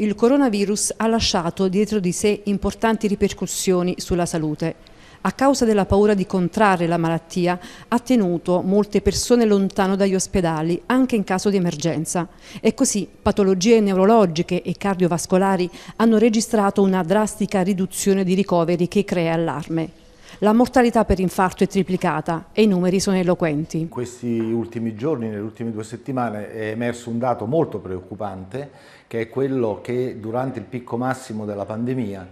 il coronavirus ha lasciato dietro di sé importanti ripercussioni sulla salute. A causa della paura di contrarre la malattia, ha tenuto molte persone lontano dagli ospedali, anche in caso di emergenza. E così patologie neurologiche e cardiovascolari hanno registrato una drastica riduzione di ricoveri che crea allarme. La mortalità per infarto è triplicata e i numeri sono eloquenti. In questi ultimi giorni, nelle ultime due settimane, è emerso un dato molto preoccupante che è quello che durante il picco massimo della pandemia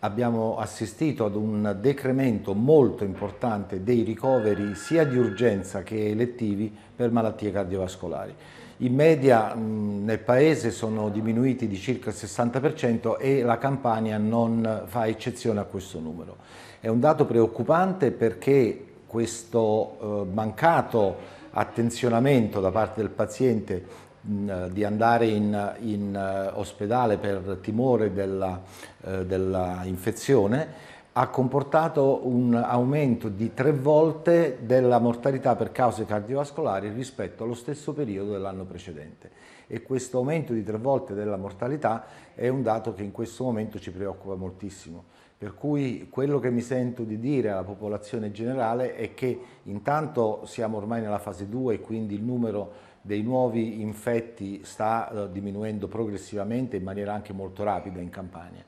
abbiamo assistito ad un decremento molto importante dei ricoveri sia di urgenza che elettivi per malattie cardiovascolari. In media nel paese sono diminuiti di circa il 60% e la Campania non fa eccezione a questo numero. È un dato preoccupante perché questo eh, mancato attenzionamento da parte del paziente eh, di andare in, in, eh, ospedale per timore della, eh, della infezione ha comportato un aumento di tre volte della mortalità per cause cardiovascolari rispetto allo stesso periodo dell'anno precedente e questo aumento di tre volte della mortalità è un dato che in questo momento ci preoccupa moltissimo. Per cui quello che mi sento di dire alla popolazione generale è che intanto siamo ormai nella fase 2 e quindi il numero dei nuovi infetti sta eh, diminuendo progressivamente in maniera anche molto rapida in Campania,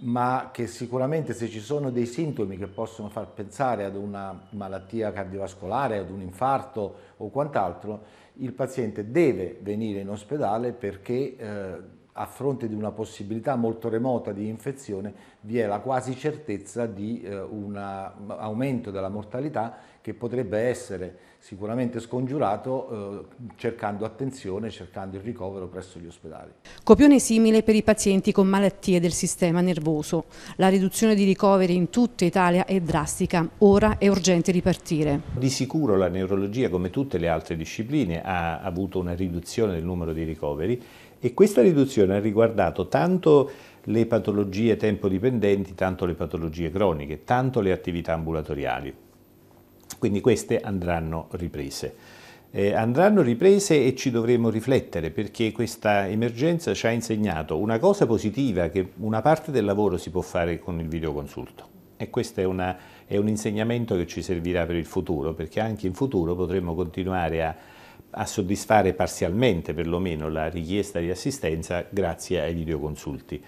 ma che sicuramente se ci sono dei sintomi che possono far pensare ad una malattia cardiovascolare, ad un infarto o quant'altro, il paziente deve venire in ospedale perché eh, a fronte di una possibilità molto remota di infezione, vi è la quasi certezza di eh, un aumento della mortalità che potrebbe essere sicuramente scongiurato eh, cercando attenzione, cercando il ricovero presso gli ospedali. Copione simile per i pazienti con malattie del sistema nervoso. La riduzione di ricoveri in tutta Italia è drastica, ora è urgente ripartire. Di sicuro la neurologia come tutte le altre discipline ha avuto una riduzione del numero di ricoveri e questa riduzione ha riguardato tanto le patologie tempo-dipendenti, tanto le patologie croniche, tanto le attività ambulatoriali. Quindi queste andranno riprese. Eh, andranno riprese e ci dovremo riflettere perché questa emergenza ci ha insegnato una cosa positiva che una parte del lavoro si può fare con il videoconsulto e questo è, una, è un insegnamento che ci servirà per il futuro perché anche in futuro potremo continuare a a soddisfare parzialmente perlomeno la richiesta di assistenza grazie ai videoconsulti.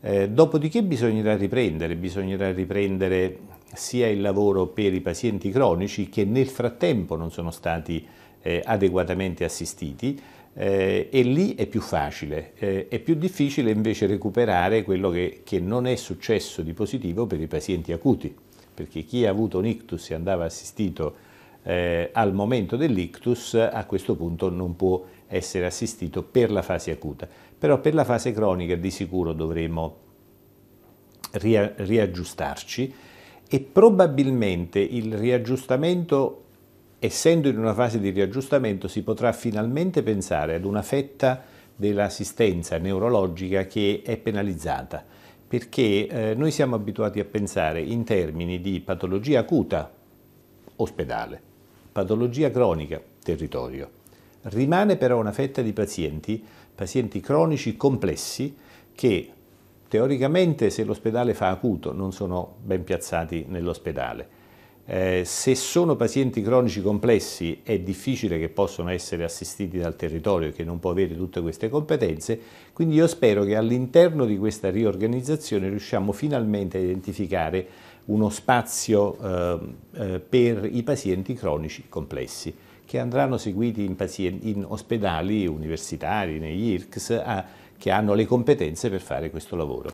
Eh, dopodiché bisognerà riprendere, bisognerà riprendere sia il lavoro per i pazienti cronici che nel frattempo non sono stati eh, adeguatamente assistiti eh, e lì è più facile, eh, è più difficile invece recuperare quello che, che non è successo di positivo per i pazienti acuti, perché chi ha avuto un ictus e andava assistito eh, al momento dell'ictus a questo punto non può essere assistito per la fase acuta. Però per la fase cronica di sicuro dovremo ria riaggiustarci e probabilmente il riaggiustamento, essendo in una fase di riaggiustamento, si potrà finalmente pensare ad una fetta dell'assistenza neurologica che è penalizzata, perché eh, noi siamo abituati a pensare in termini di patologia acuta, ospedale, patologia cronica, territorio. Rimane però una fetta di pazienti, pazienti cronici complessi, che teoricamente se l'ospedale fa acuto non sono ben piazzati nell'ospedale eh, se sono pazienti cronici complessi è difficile che possano essere assistiti dal territorio che non può avere tutte queste competenze, quindi io spero che all'interno di questa riorganizzazione riusciamo finalmente a identificare uno spazio eh, eh per i pazienti cronici complessi che andranno seguiti in, pazienti, in ospedali universitari, negli IRCS, a, che hanno le competenze per fare questo lavoro.